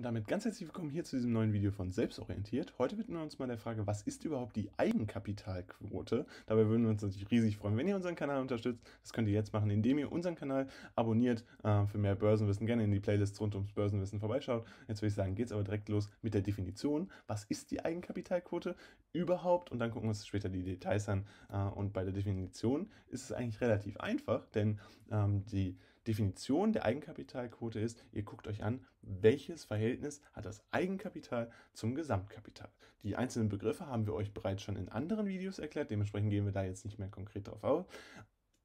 Und damit ganz herzlich willkommen hier zu diesem neuen Video von Selbstorientiert. Heute widmen wir uns mal der Frage, was ist überhaupt die Eigenkapitalquote? Dabei würden wir uns natürlich riesig freuen, wenn ihr unseren Kanal unterstützt. Das könnt ihr jetzt machen, indem ihr unseren Kanal abonniert. Äh, für mehr Börsenwissen gerne in die Playlist rund ums Börsenwissen vorbeischaut. Jetzt würde ich sagen, geht es aber direkt los mit der Definition. Was ist die Eigenkapitalquote überhaupt? Und dann gucken wir uns später die Details an. Äh, und bei der Definition ist es eigentlich relativ einfach, denn ähm, die Definition der Eigenkapitalquote ist, ihr guckt euch an, welches Verhältnis hat das Eigenkapital zum Gesamtkapital. Die einzelnen Begriffe haben wir euch bereits schon in anderen Videos erklärt, dementsprechend gehen wir da jetzt nicht mehr konkret drauf auf.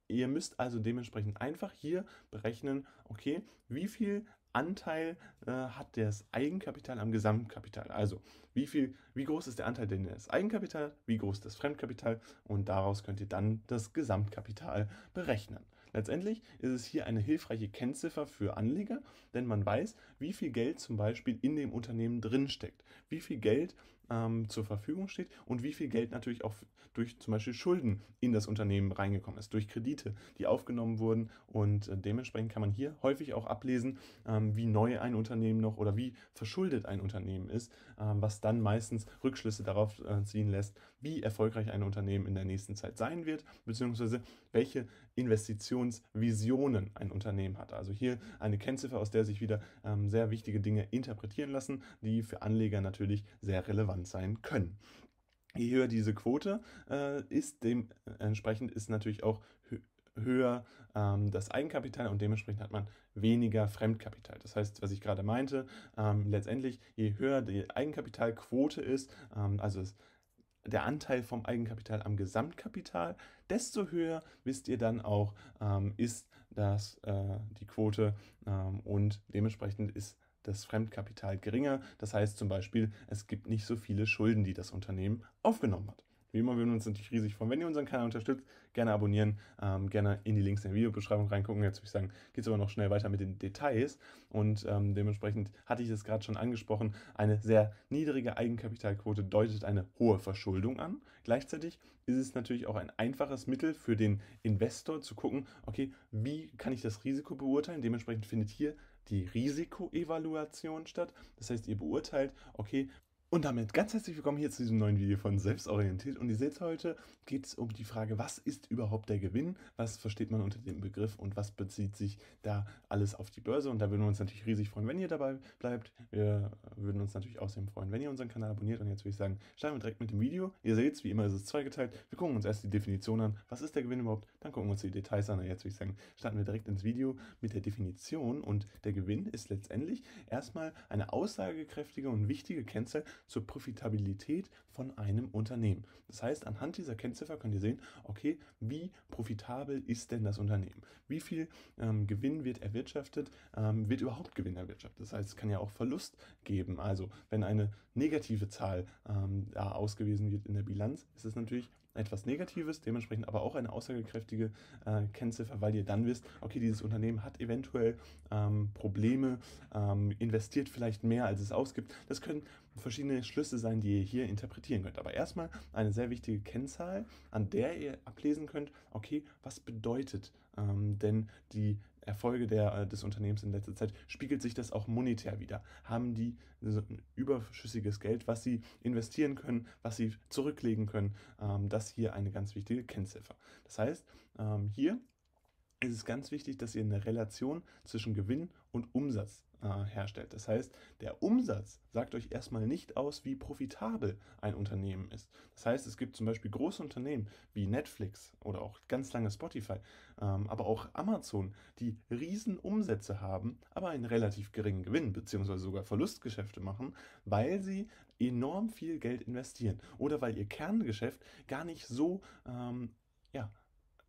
Ihr müsst also dementsprechend einfach hier berechnen, okay, wie viel Anteil äh, hat das Eigenkapital am Gesamtkapital. Also wie viel, wie groß ist der Anteil denn das Eigenkapital, wie groß das Fremdkapital und daraus könnt ihr dann das Gesamtkapital berechnen. Letztendlich ist es hier eine hilfreiche Kennziffer für Anleger, denn man weiß, wie viel Geld zum Beispiel in dem Unternehmen drinsteckt, wie viel Geld ähm, zur Verfügung steht und wie viel Geld natürlich auch durch zum Beispiel Schulden in das Unternehmen reingekommen ist, durch Kredite, die aufgenommen wurden. Und äh, dementsprechend kann man hier häufig auch ablesen, ähm, wie neu ein Unternehmen noch oder wie verschuldet ein Unternehmen ist, ähm, was dann meistens Rückschlüsse darauf äh, ziehen lässt, wie erfolgreich ein Unternehmen in der nächsten Zeit sein wird, beziehungsweise welche Investitionsvisionen ein Unternehmen hat. Also hier eine Kennziffer, aus der sich wieder ähm, sehr wichtige Dinge interpretieren lassen, die für Anleger natürlich sehr relevant sein können. Je höher diese Quote äh, ist, dementsprechend äh, ist natürlich auch höher ähm, das Eigenkapital und dementsprechend hat man weniger Fremdkapital. Das heißt, was ich gerade meinte, ähm, letztendlich, je höher die Eigenkapitalquote ist, ähm, also das der Anteil vom Eigenkapital am Gesamtkapital, desto höher wisst ihr dann auch, ähm, ist das äh, die Quote ähm, und dementsprechend ist das Fremdkapital geringer. Das heißt zum Beispiel, es gibt nicht so viele Schulden, die das Unternehmen aufgenommen hat. Wie immer würden wir uns natürlich riesig freuen, wenn ihr unseren Kanal unterstützt. Gerne abonnieren, ähm, gerne in die Links in der Videobeschreibung reingucken. Jetzt würde ich sagen, geht es aber noch schnell weiter mit den Details. Und ähm, dementsprechend hatte ich es gerade schon angesprochen, eine sehr niedrige Eigenkapitalquote deutet eine hohe Verschuldung an. Gleichzeitig ist es natürlich auch ein einfaches Mittel für den Investor zu gucken, okay, wie kann ich das Risiko beurteilen? Dementsprechend findet hier die Risikoevaluation statt. Das heißt, ihr beurteilt, okay, und damit ganz herzlich willkommen hier zu diesem neuen Video von Selbstorientiert. Und ihr seht heute, geht es um die Frage, was ist überhaupt der Gewinn? Was versteht man unter dem Begriff und was bezieht sich da alles auf die Börse? Und da würden wir uns natürlich riesig freuen, wenn ihr dabei bleibt. Wir würden uns natürlich außerdem freuen, wenn ihr unseren Kanal abonniert. Und jetzt würde ich sagen, starten wir direkt mit dem Video. Ihr seht, wie immer ist es zweigeteilt. Wir gucken uns erst die Definition an. Was ist der Gewinn überhaupt? Dann gucken wir uns die Details an. Und jetzt würde ich sagen, starten wir direkt ins Video mit der Definition. Und der Gewinn ist letztendlich erstmal eine aussagekräftige und wichtige Kennzahl zur Profitabilität von einem Unternehmen. Das heißt, anhand dieser Kennziffer könnt ihr sehen, okay, wie profitabel ist denn das Unternehmen? Wie viel ähm, Gewinn wird erwirtschaftet? Ähm, wird überhaupt Gewinn erwirtschaftet? Das heißt, es kann ja auch Verlust geben. Also, wenn eine negative Zahl ähm, da ausgewiesen wird in der Bilanz, ist es natürlich etwas Negatives, dementsprechend aber auch eine aussagekräftige äh, Kennziffer, weil ihr dann wisst, okay, dieses Unternehmen hat eventuell ähm, Probleme, ähm, investiert vielleicht mehr, als es ausgibt. Das können verschiedene Schlüsse sein, die ihr hier interpretieren könnt. Aber erstmal eine sehr wichtige Kennzahl, an der ihr ablesen könnt, okay, was bedeutet ähm, denn die Erfolge der, äh, des Unternehmens in letzter Zeit, spiegelt sich das auch monetär wieder? Haben die so überschüssiges Geld, was sie investieren können, was sie zurücklegen können? Ähm, das hier eine ganz wichtige Kennziffer. Das heißt, ähm, hier es ist ganz wichtig, dass ihr eine Relation zwischen Gewinn und Umsatz äh, herstellt. Das heißt, der Umsatz sagt euch erstmal nicht aus, wie profitabel ein Unternehmen ist. Das heißt, es gibt zum Beispiel große Unternehmen wie Netflix oder auch ganz lange Spotify, ähm, aber auch Amazon, die riesen Umsätze haben, aber einen relativ geringen Gewinn bzw. sogar Verlustgeschäfte machen, weil sie enorm viel Geld investieren oder weil ihr Kerngeschäft gar nicht so ähm, ja,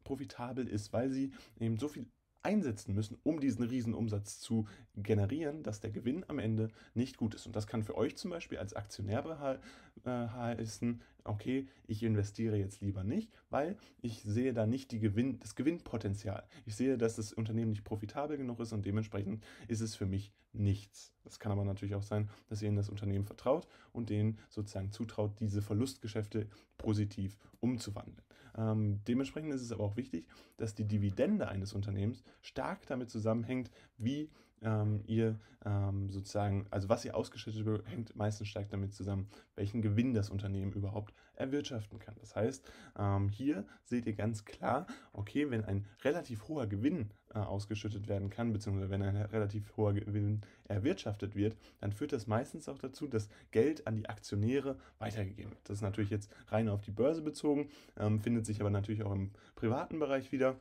profitabel ist, weil sie eben so viel einsetzen müssen, um diesen Riesenumsatz zu generieren, dass der Gewinn am Ende nicht gut ist. Und das kann für euch zum Beispiel als Aktionär äh, heißen, okay, ich investiere jetzt lieber nicht, weil ich sehe da nicht die Gewinn, das Gewinnpotenzial. Ich sehe, dass das Unternehmen nicht profitabel genug ist und dementsprechend ist es für mich nichts. Das kann aber natürlich auch sein, dass ihr in das Unternehmen vertraut und denen sozusagen zutraut, diese Verlustgeschäfte positiv umzuwandeln. Ähm, dementsprechend ist es aber auch wichtig, dass die Dividende eines Unternehmens stark damit zusammenhängt, wie ähm, ihr ähm, sozusagen, also was ihr ausgeschüttet wird, hängt meistens stark damit zusammen, welchen Gewinn das Unternehmen überhaupt erwirtschaften kann. Das heißt, ähm, hier seht ihr ganz klar, okay, wenn ein relativ hoher Gewinn äh, ausgeschüttet werden kann, beziehungsweise wenn ein relativ hoher Gewinn erwirtschaftet wird, dann führt das meistens auch dazu, dass Geld an die Aktionäre weitergegeben wird. Das ist natürlich jetzt rein auf die Börse bezogen, ähm, findet sich aber natürlich auch im privaten Bereich wieder.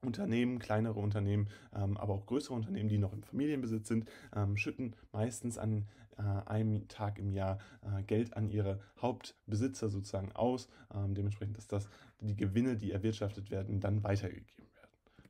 Unternehmen, kleinere Unternehmen, ähm, aber auch größere Unternehmen, die noch im Familienbesitz sind, ähm, schütten meistens an äh, einem Tag im Jahr äh, Geld an ihre Hauptbesitzer sozusagen aus. Ähm, dementsprechend ist das die Gewinne, die erwirtschaftet werden, dann weitergegeben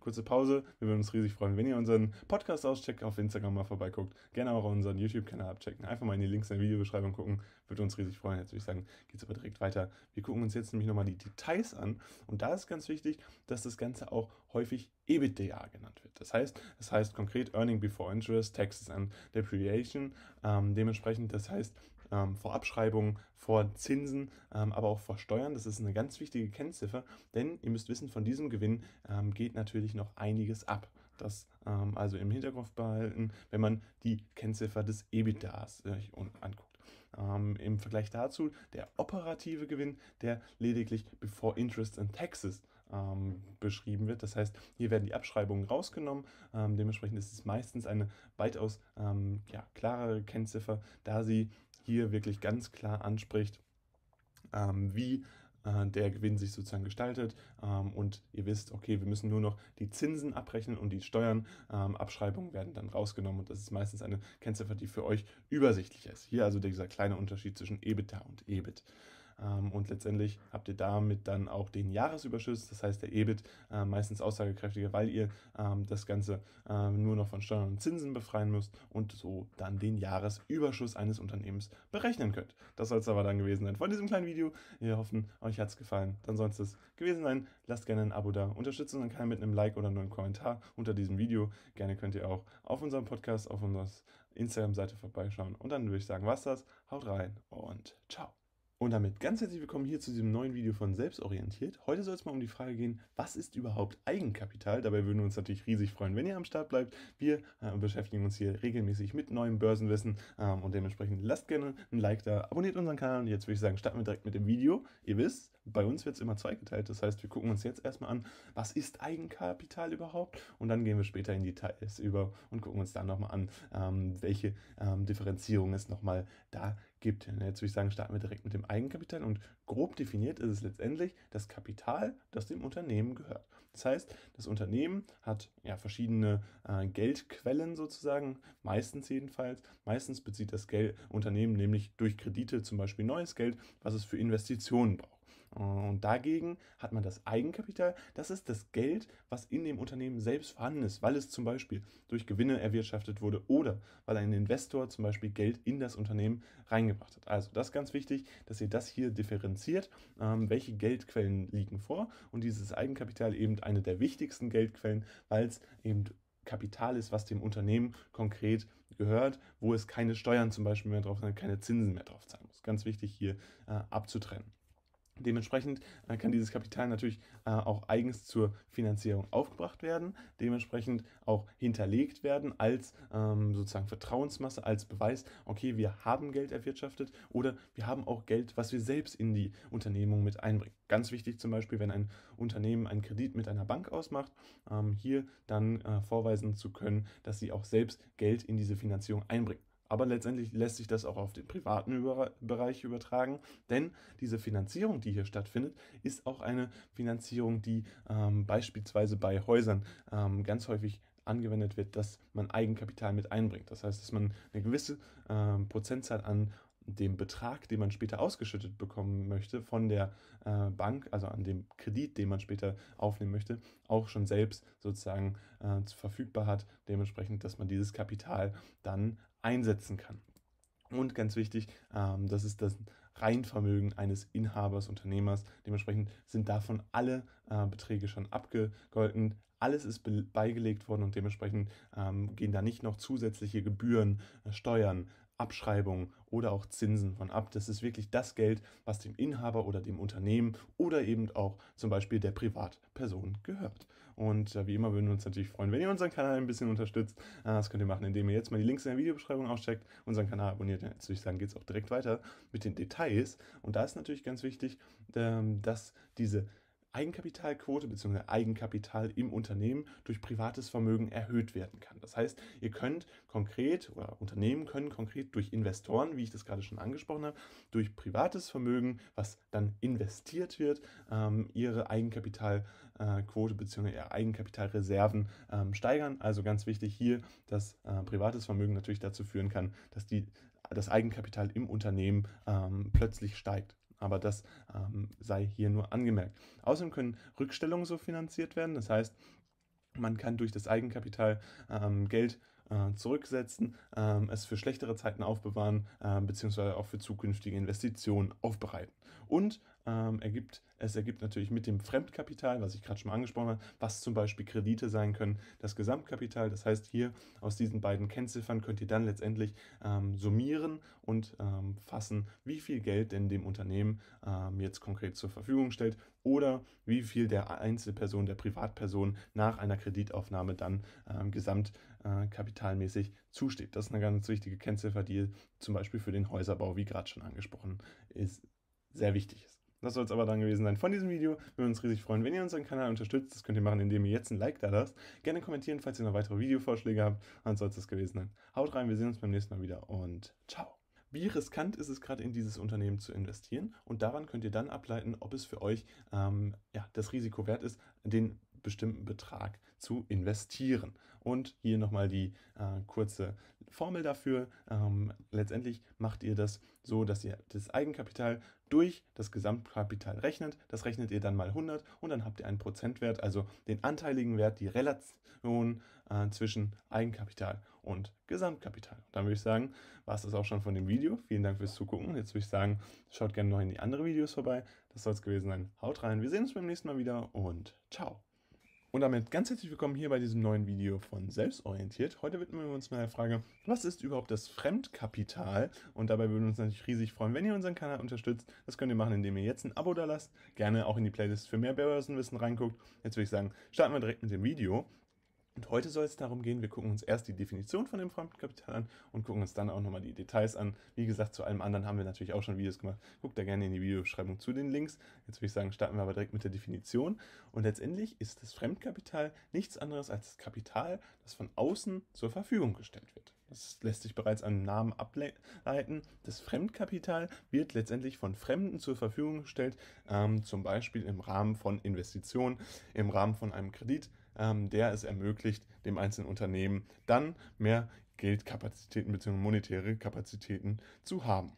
kurze Pause. Wir würden uns riesig freuen, wenn ihr unseren Podcast auscheckt, auf Instagram mal vorbeiguckt, gerne auch unseren YouTube-Kanal abchecken. Einfach mal in die Links in der Videobeschreibung gucken. Würde uns riesig freuen. Jetzt würde ich sagen, geht's aber direkt weiter. Wir gucken uns jetzt nämlich nochmal die Details an. Und da ist ganz wichtig, dass das Ganze auch häufig EBITDA genannt wird. Das heißt, das heißt konkret Earning Before Interest, Taxes and Depreciation. Ähm, dementsprechend, das heißt, ähm, vor Abschreibungen, vor Zinsen, ähm, aber auch vor Steuern. Das ist eine ganz wichtige Kennziffer, denn ihr müsst wissen, von diesem Gewinn ähm, geht natürlich noch einiges ab. Das ähm, also im Hinterkopf behalten, wenn man die Kennziffer des EBITDAs äh, anguckt. Ähm, Im Vergleich dazu der operative Gewinn, der lediglich before interest and taxes ähm, beschrieben wird. Das heißt, hier werden die Abschreibungen rausgenommen. dementsprechend ist es meistens eine weitaus ja, klarere Kennziffer, da sie hier wirklich ganz klar anspricht, ähm, wie äh, der Gewinn sich sozusagen gestaltet ähm, und ihr wisst, okay, wir müssen nur noch die Zinsen abrechnen und die Steuern, ähm, Abschreibungen werden dann rausgenommen und das ist meistens eine Kennziffer, die für euch übersichtlich ist. Hier also dieser kleine Unterschied zwischen EBITDA und EBIT. Ähm, und letztendlich habt ihr damit dann auch den Jahresüberschuss, das heißt der EBIT, äh, meistens aussagekräftiger, weil ihr ähm, das Ganze ähm, nur noch von Steuern und Zinsen befreien müsst und so dann den Jahresüberschuss eines Unternehmens berechnen könnt. Das soll es aber dann gewesen sein von diesem kleinen Video. Wir hoffen, euch hat es gefallen. Dann soll es gewesen sein. Lasst gerne ein Abo da, unterstützt uns dann mit einem Like oder einem Kommentar unter diesem Video. Gerne könnt ihr auch auf unserem Podcast, auf unserer Instagram-Seite vorbeischauen. Und dann würde ich sagen, was das? Haut rein und ciao. Und damit ganz herzlich willkommen hier zu diesem neuen Video von Selbstorientiert. Heute soll es mal um die Frage gehen, was ist überhaupt Eigenkapital? Dabei würden wir uns natürlich riesig freuen, wenn ihr am Start bleibt. Wir äh, beschäftigen uns hier regelmäßig mit neuem Börsenwissen ähm, und dementsprechend lasst gerne ein Like da, abonniert unseren Kanal und jetzt würde ich sagen, starten wir direkt mit dem Video. Ihr wisst, bei uns wird es immer zweigeteilt. Das heißt, wir gucken uns jetzt erstmal an, was ist Eigenkapital überhaupt? Und dann gehen wir später in Details über und gucken uns dann nochmal an, ähm, welche ähm, Differenzierung es nochmal da gibt gibt. Jetzt würde ich sagen, starten wir direkt mit dem Eigenkapital und grob definiert ist es letztendlich das Kapital, das dem Unternehmen gehört. Das heißt, das Unternehmen hat ja verschiedene äh, Geldquellen sozusagen, meistens jedenfalls. Meistens bezieht das Geld, Unternehmen nämlich durch Kredite zum Beispiel neues Geld, was es für Investitionen braucht. Äh, und dagegen hat man das Eigenkapital. Das ist das Geld, was in dem Unternehmen selbst vorhanden ist, weil es zum Beispiel durch Gewinne erwirtschaftet wurde oder weil ein Investor zum Beispiel Geld in das Unternehmen reingebracht hat. Also das ist ganz wichtig, dass ihr das hier differenziert, ähm, welche Geldquellen liegen vor. Und dieses Eigenkapital eben eine der wichtigsten Geldquellen, weil es eben Kapital ist, was dem Unternehmen konkret gehört, wo es keine Steuern zum Beispiel mehr drauf, keine Zinsen mehr drauf zahlen muss. Ganz wichtig hier äh, abzutrennen. Dementsprechend äh, kann dieses Kapital natürlich äh, auch eigens zur Finanzierung aufgebracht werden, dementsprechend auch hinterlegt werden als ähm, sozusagen Vertrauensmasse, als Beweis, okay, wir haben Geld erwirtschaftet oder wir haben auch Geld, was wir selbst in die Unternehmung mit einbringen. Ganz wichtig zum Beispiel, wenn ein Unternehmen einen Kredit mit einer Bank ausmacht, ähm, hier dann äh, vorweisen zu können, dass sie auch selbst Geld in diese Finanzierung einbringt. Aber letztendlich lässt sich das auch auf den privaten Über Bereich übertragen, denn diese Finanzierung, die hier stattfindet, ist auch eine Finanzierung, die ähm, beispielsweise bei Häusern ähm, ganz häufig angewendet wird, dass man Eigenkapital mit einbringt. Das heißt, dass man eine gewisse ähm, Prozentzahl an dem Betrag, den man später ausgeschüttet bekommen möchte von der äh, Bank, also an dem Kredit, den man später aufnehmen möchte, auch schon selbst sozusagen äh, verfügbar hat. Dementsprechend, dass man dieses Kapital dann einsetzen kann. Und ganz wichtig, ähm, das ist das Reinvermögen eines Inhabers, Unternehmers. Dementsprechend sind davon alle äh, Beträge schon abgegolten. Alles ist beigelegt worden und dementsprechend ähm, gehen da nicht noch zusätzliche Gebühren, äh, Steuern, Abschreibungen oder auch Zinsen von ab. Das ist wirklich das Geld, was dem Inhaber oder dem Unternehmen oder eben auch zum Beispiel der Privatperson gehört. Und äh, wie immer würden wir uns natürlich freuen, wenn ihr unseren Kanal ein bisschen unterstützt. Äh, das könnt ihr machen, indem ihr jetzt mal die Links in der Videobeschreibung auscheckt, unseren Kanal abonniert. Jetzt würde ich sagen, geht es auch direkt weiter mit den Details. Und da ist natürlich ganz wichtig, ähm, dass diese Eigenkapitalquote bzw. Eigenkapital im Unternehmen durch privates Vermögen erhöht werden kann. Das heißt, ihr könnt konkret oder Unternehmen können konkret durch Investoren, wie ich das gerade schon angesprochen habe, durch privates Vermögen, was dann investiert wird, ähm, ihre Eigenkapital, äh, Quote bzw. Eigenkapitalreserven ähm, steigern. Also ganz wichtig hier, dass äh, privates Vermögen natürlich dazu führen kann, dass die, das Eigenkapital im Unternehmen ähm, plötzlich steigt aber das ähm, sei hier nur angemerkt. Außerdem können Rückstellungen so finanziert werden, das heißt, man kann durch das Eigenkapital ähm, Geld äh, zurücksetzen, ähm, es für schlechtere Zeiten aufbewahren, äh, beziehungsweise auch für zukünftige Investitionen aufbereiten. Und ähm, ergibt, es ergibt natürlich mit dem Fremdkapital, was ich gerade schon mal angesprochen habe, was zum Beispiel Kredite sein können, das Gesamtkapital. Das heißt, hier aus diesen beiden Kennziffern könnt ihr dann letztendlich ähm, summieren und ähm, fassen, wie viel Geld denn dem Unternehmen ähm, jetzt konkret zur Verfügung stellt oder wie viel der Einzelperson, der Privatperson nach einer Kreditaufnahme dann ähm, gesamt äh, kapitalmäßig zusteht. Das ist eine ganz wichtige Kennziffer, die zum Beispiel für den Häuserbau, wie gerade schon angesprochen, ist, sehr wichtig ist. Das soll es aber dann gewesen sein von diesem Video. Wir würden uns riesig freuen, wenn ihr unseren Kanal unterstützt. Das könnt ihr machen, indem ihr jetzt ein Like da lasst. Gerne kommentieren, falls ihr noch weitere Videovorschläge habt. Dann soll es das gewesen sein. Haut rein, wir sehen uns beim nächsten Mal wieder und ciao. Wie riskant ist es gerade in dieses Unternehmen zu investieren? Und daran könnt ihr dann ableiten, ob es für euch ähm, ja, das Risiko wert ist, den bestimmten Betrag zu investieren. Und hier nochmal die äh, kurze Formel dafür. Ähm, letztendlich macht ihr das so, dass ihr das Eigenkapital durch das Gesamtkapital rechnet. Das rechnet ihr dann mal 100 und dann habt ihr einen Prozentwert, also den anteiligen Wert, die Relation äh, zwischen Eigenkapital und Gesamtkapital. Und dann würde ich sagen, war es das auch schon von dem Video. Vielen Dank fürs Zugucken. Jetzt würde ich sagen, schaut gerne noch in die anderen Videos vorbei. Das soll es gewesen sein. Haut rein. Wir sehen uns beim nächsten Mal wieder und ciao. Und damit ganz herzlich willkommen hier bei diesem neuen Video von Selbstorientiert. Heute widmen wir uns mal der Frage, was ist überhaupt das Fremdkapital? Und dabei würden wir uns natürlich riesig freuen, wenn ihr unseren Kanal unterstützt. Das könnt ihr machen, indem ihr jetzt ein Abo da lasst, gerne auch in die Playlist für mehr Börsenwissen reinguckt. Jetzt würde ich sagen, starten wir direkt mit dem Video. Und heute soll es darum gehen, wir gucken uns erst die Definition von dem Fremdkapital an und gucken uns dann auch nochmal die Details an. Wie gesagt, zu allem anderen haben wir natürlich auch schon Videos gemacht. Guckt da gerne in die Videobeschreibung zu den Links. Jetzt würde ich sagen, starten wir aber direkt mit der Definition. Und letztendlich ist das Fremdkapital nichts anderes als das Kapital, das von außen zur Verfügung gestellt wird. Das lässt sich bereits am Namen ableiten. Das Fremdkapital wird letztendlich von Fremden zur Verfügung gestellt, ähm, zum Beispiel im Rahmen von Investitionen, im Rahmen von einem Kredit, ähm, der es ermöglicht, dem einzelnen Unternehmen dann mehr Geldkapazitäten bzw. monetäre Kapazitäten zu haben.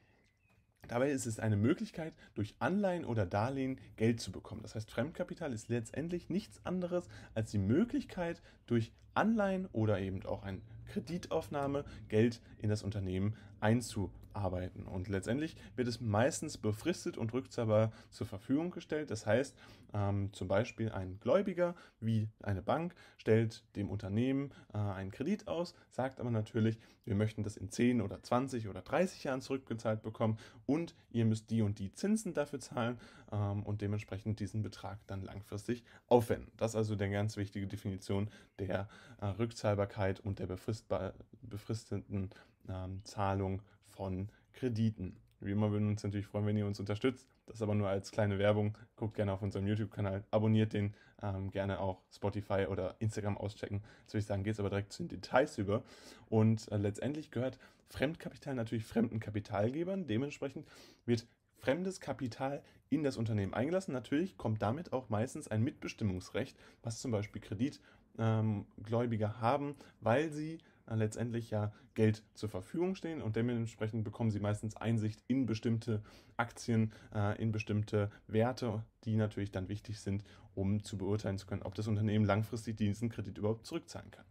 Dabei ist es eine Möglichkeit, durch Anleihen oder Darlehen Geld zu bekommen. Das heißt, Fremdkapital ist letztendlich nichts anderes als die Möglichkeit, durch Anleihen oder eben auch eine Kreditaufnahme Geld in das Unternehmen einzubringen arbeiten. Und letztendlich wird es meistens befristet und rückzahlbar zur Verfügung gestellt. Das heißt, ähm, zum Beispiel ein Gläubiger wie eine Bank stellt dem Unternehmen äh, einen Kredit aus, sagt aber natürlich, wir möchten das in 10 oder 20 oder 30 Jahren zurückgezahlt bekommen und ihr müsst die und die Zinsen dafür zahlen ähm, und dementsprechend diesen Betrag dann langfristig aufwenden. Das ist also der ganz wichtige Definition der äh, Rückzahlbarkeit und der befristeten ähm, Zahlung von Krediten. Wie immer würden wir uns natürlich freuen, wenn ihr uns unterstützt. Das aber nur als kleine Werbung. Guckt gerne auf unserem YouTube-Kanal, abonniert den, ähm, gerne auch Spotify oder Instagram auschecken. Jetzt würde ich sagen, geht es aber direkt zu den Details über. Und äh, letztendlich gehört Fremdkapital natürlich fremden Kapitalgebern. Dementsprechend wird fremdes Kapital in das Unternehmen eingelassen. Natürlich kommt damit auch meistens ein Mitbestimmungsrecht, was zum Beispiel Kreditgläubiger ähm, haben, weil sie äh, letztendlich ja Geld zur Verfügung stehen und dementsprechend bekommen sie meistens Einsicht in bestimmte Aktien, äh, in bestimmte Werte, die natürlich dann wichtig sind, um zu beurteilen zu können, ob das Unternehmen langfristig diesen Kredit überhaupt zurückzahlen kann.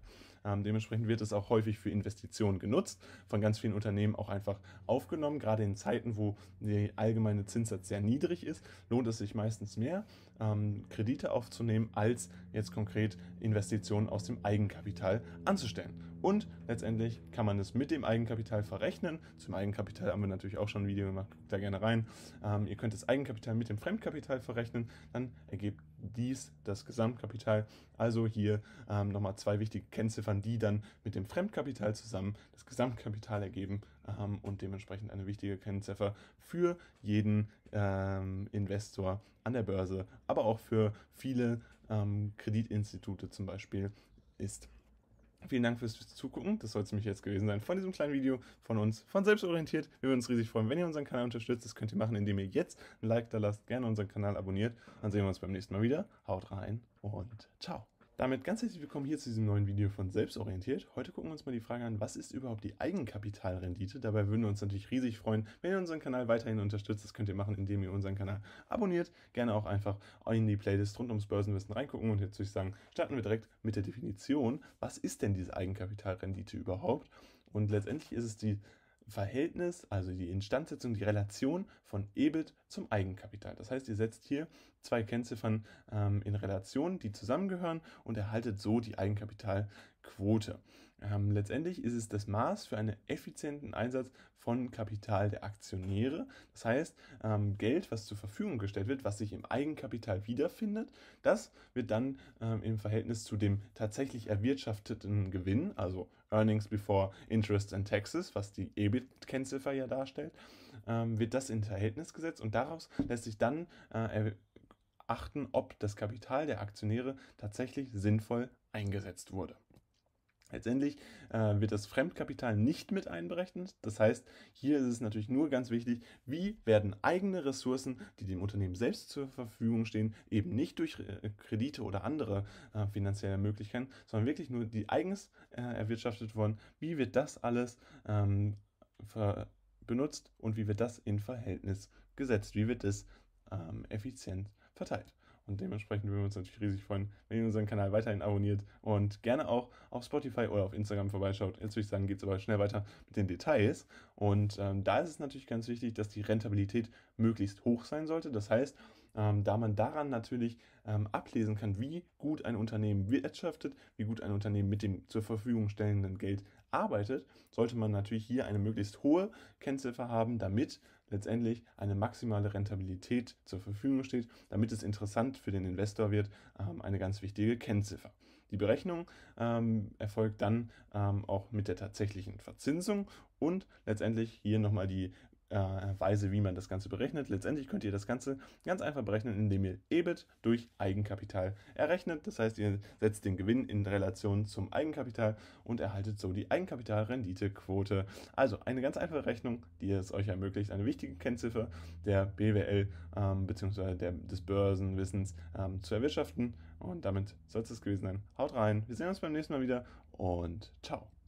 Ähm, dementsprechend wird es auch häufig für Investitionen genutzt, von ganz vielen Unternehmen auch einfach aufgenommen. Gerade in Zeiten, wo der allgemeine Zinssatz sehr niedrig ist, lohnt es sich meistens mehr, ähm, Kredite aufzunehmen, als jetzt konkret Investitionen aus dem Eigenkapital anzustellen. Und letztendlich kann man es mit dem Eigenkapital verrechnen. Zum Eigenkapital haben wir natürlich auch schon ein Video gemacht, guckt da gerne rein. Ähm, ihr könnt das Eigenkapital mit dem Fremdkapital verrechnen, dann ergibt dies das Gesamtkapital. Also hier ähm, nochmal zwei wichtige Kennziffern, die dann mit dem Fremdkapital zusammen das Gesamtkapital ergeben ähm, und dementsprechend eine wichtige Kennziffer für jeden ähm, Investor an der Börse, aber auch für viele ähm, Kreditinstitute zum Beispiel ist. Vielen Dank fürs Zugucken. Das soll es nämlich jetzt gewesen sein von diesem kleinen Video von uns, von Selbstorientiert. Wir würden uns riesig freuen, wenn ihr unseren Kanal unterstützt. Das könnt ihr machen, indem ihr jetzt ein Like da lasst, gerne unseren Kanal abonniert. Dann sehen wir uns beim nächsten Mal wieder. Haut rein und ciao. Damit ganz herzlich willkommen hier zu diesem neuen Video von Selbstorientiert. Heute gucken wir uns mal die Frage an, was ist überhaupt die Eigenkapitalrendite? Dabei würden wir uns natürlich riesig freuen, wenn ihr unseren Kanal weiterhin unterstützt. Das könnt ihr machen, indem ihr unseren Kanal abonniert. Gerne auch einfach in die Playlist rund ums Börsenwissen reingucken. Und jetzt würde ich sagen, starten wir direkt mit der Definition. Was ist denn diese Eigenkapitalrendite überhaupt? Und letztendlich ist es die Verhältnis, also die Instandsetzung, die Relation von EBIT zum Eigenkapital. Das heißt, ihr setzt hier zwei Kennziffern ähm, in Relation, die zusammengehören und erhaltet so die Eigenkapitalquote. Ähm, letztendlich ist es das Maß für einen effizienten Einsatz von Kapital der Aktionäre. Das heißt, ähm, Geld, was zur Verfügung gestellt wird, was sich im Eigenkapital wiederfindet, das wird dann ähm, im Verhältnis zu dem tatsächlich erwirtschafteten Gewinn, also Earnings before Interest and Taxes, was die EBIT-Kennziffer ja darstellt, ähm, wird das in Verhältnis gesetzt und daraus lässt sich dann äh, achten, ob das Kapital der Aktionäre tatsächlich sinnvoll eingesetzt wurde. Letztendlich äh, wird das Fremdkapital nicht mit einberechnet. Das heißt, hier ist es natürlich nur ganz wichtig, wie werden eigene Ressourcen, die dem Unternehmen selbst zur Verfügung stehen, eben nicht durch äh, Kredite oder andere äh, finanzielle Möglichkeiten, sondern wirklich nur die eigens äh, erwirtschaftet worden, wie wird das alles ähm, benutzt und wie wird das in Verhältnis gesetzt, wie wird es ähm, effizient verteilt. Und dementsprechend würden wir uns natürlich riesig freuen, wenn ihr unseren Kanal weiterhin abonniert und gerne auch auf Spotify oder auf Instagram vorbeischaut. Jetzt würde ich sagen, geht es aber schnell weiter mit den Details. Und ähm, da ist es natürlich ganz wichtig, dass die Rentabilität möglichst hoch sein sollte. Das heißt, ähm, da man daran natürlich ähm, ablesen kann, wie gut ein Unternehmen wirtschaftet, wie gut ein Unternehmen mit dem zur Verfügung stellenden Geld arbeitet, sollte man natürlich hier eine möglichst hohe Kennziffer haben, damit letztendlich eine maximale Rentabilität zur Verfügung steht, damit es interessant für den Investor wird, ähm, eine ganz wichtige Kennziffer. Die Berechnung ähm, erfolgt dann ähm, auch mit der tatsächlichen Verzinsung und letztendlich hier nochmal die äh, Weise, wie man das Ganze berechnet. Letztendlich könnt ihr das Ganze ganz einfach berechnen, indem ihr EBIT durch Eigenkapital errechnet. Das heißt, ihr setzt den Gewinn in Relation zum Eigenkapital und erhaltet so die Eigenkapitalrenditequote. Also eine ganz einfache Rechnung, die es euch ermöglicht, eine wichtige Kennziffer der BWL ähm, bzw. des Börsenwissens ähm, zu erwirtschaften. Und damit soll es das gewesen sein. Haut rein, wir sehen uns beim nächsten Mal wieder und ciao.